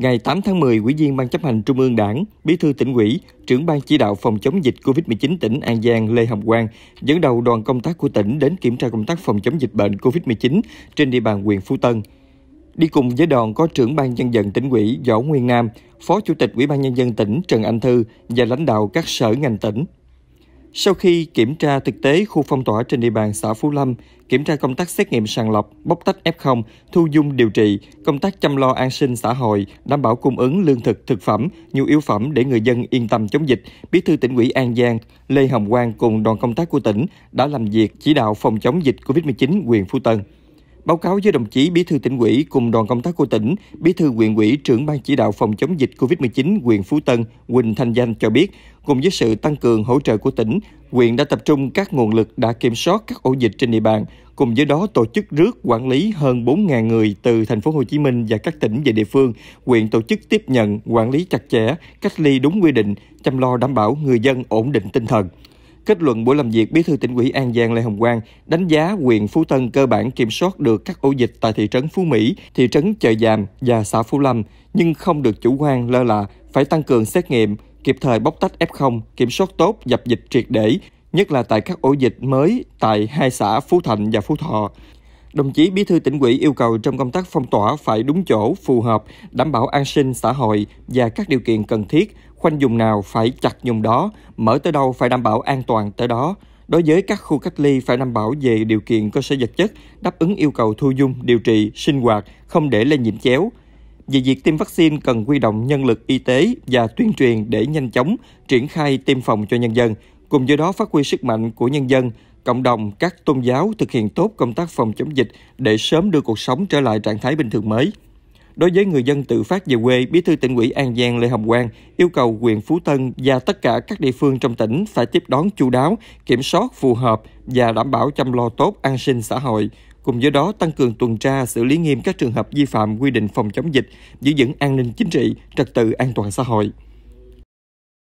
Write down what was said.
Ngày 8 tháng 10, Ủy viên Ban chấp hành Trung ương Đảng, Bí thư tỉnh ủy, trưởng ban chỉ đạo phòng chống dịch COVID-19 tỉnh An Giang Lê Hồng Quang dẫn đầu đoàn công tác của tỉnh đến kiểm tra công tác phòng chống dịch bệnh COVID-19 trên địa bàn huyện Phú Tân. Đi cùng với đoàn có trưởng ban nhân dân tỉnh ủy Võ Nguyên Nam, Phó Chủ tịch Ủy ban nhân dân tỉnh Trần Anh Thư và lãnh đạo các sở ngành tỉnh. Sau khi kiểm tra thực tế khu phong tỏa trên địa bàn xã Phú Lâm, kiểm tra công tác xét nghiệm sàng lọc, bóc tách F0, thu dung điều trị, công tác chăm lo an sinh xã hội, đảm bảo cung ứng lương thực, thực phẩm, nhu yếu phẩm để người dân yên tâm chống dịch, Bí thư tỉnh ủy An Giang Lê Hồng Quang cùng đoàn công tác của tỉnh đã làm việc chỉ đạo phòng chống dịch COVID-19 quyền Phú Tân. Báo cáo với đồng chí Bí thư tỉnh ủy cùng đoàn công tác của tỉnh, Bí thư huyện ủy trưởng ban chỉ đạo phòng chống dịch COVID-19 huyện Phú Tân, Quỳnh Thanh Danh cho biết, cùng với sự tăng cường hỗ trợ của tỉnh, huyện đã tập trung các nguồn lực đã kiểm soát các ổ dịch trên địa bàn, cùng với đó tổ chức rước quản lý hơn 4.000 người từ thành phố Hồ Chí Minh và các tỉnh về địa phương. Huyện tổ chức tiếp nhận, quản lý chặt chẽ, cách ly đúng quy định, chăm lo đảm bảo người dân ổn định tinh thần. Kết luận buổi làm việc, Bí thư tỉnh ủy An Giang Lê Hồng Quang đánh giá huyện Phú Tân cơ bản kiểm soát được các ổ dịch tại thị trấn Phú Mỹ, thị trấn Chợ Giàm và xã Phú Lâm, nhưng không được chủ quan lơ là, phải tăng cường xét nghiệm, kịp thời bóc tách F0, kiểm soát tốt dập dịch triệt để, nhất là tại các ổ dịch mới tại hai xã Phú Thạnh và Phú Thọ. Đồng chí Bí thư tỉnh ủy yêu cầu trong công tác phong tỏa phải đúng chỗ, phù hợp, đảm bảo an sinh xã hội và các điều kiện cần thiết, khoanh dùng nào phải chặt dùng đó, mở tới đâu phải đảm bảo an toàn tới đó. Đối với các khu cách ly phải đảm bảo về điều kiện cơ sở vật chất, đáp ứng yêu cầu thu dung, điều trị, sinh hoạt, không để lây nhiễm chéo. Về việc tiêm vaccine cần quy động nhân lực y tế và tuyên truyền để nhanh chóng triển khai tiêm phòng cho nhân dân, cùng với đó phát huy sức mạnh của nhân dân, cộng đồng, các tôn giáo thực hiện tốt công tác phòng chống dịch để sớm đưa cuộc sống trở lại trạng thái bình thường mới. Đối với người dân tự phát về quê, Bí thư tỉnh ủy An Giang Lê Hồng Quang yêu cầu huyện Phú Tân và tất cả các địa phương trong tỉnh phải tiếp đón chu đáo, kiểm soát phù hợp và đảm bảo chăm lo tốt an sinh xã hội. Cùng với đó, tăng cường tuần tra, xử lý nghiêm các trường hợp vi phạm quy định phòng chống dịch, giữ vững an ninh chính trị, trật tự an toàn xã hội.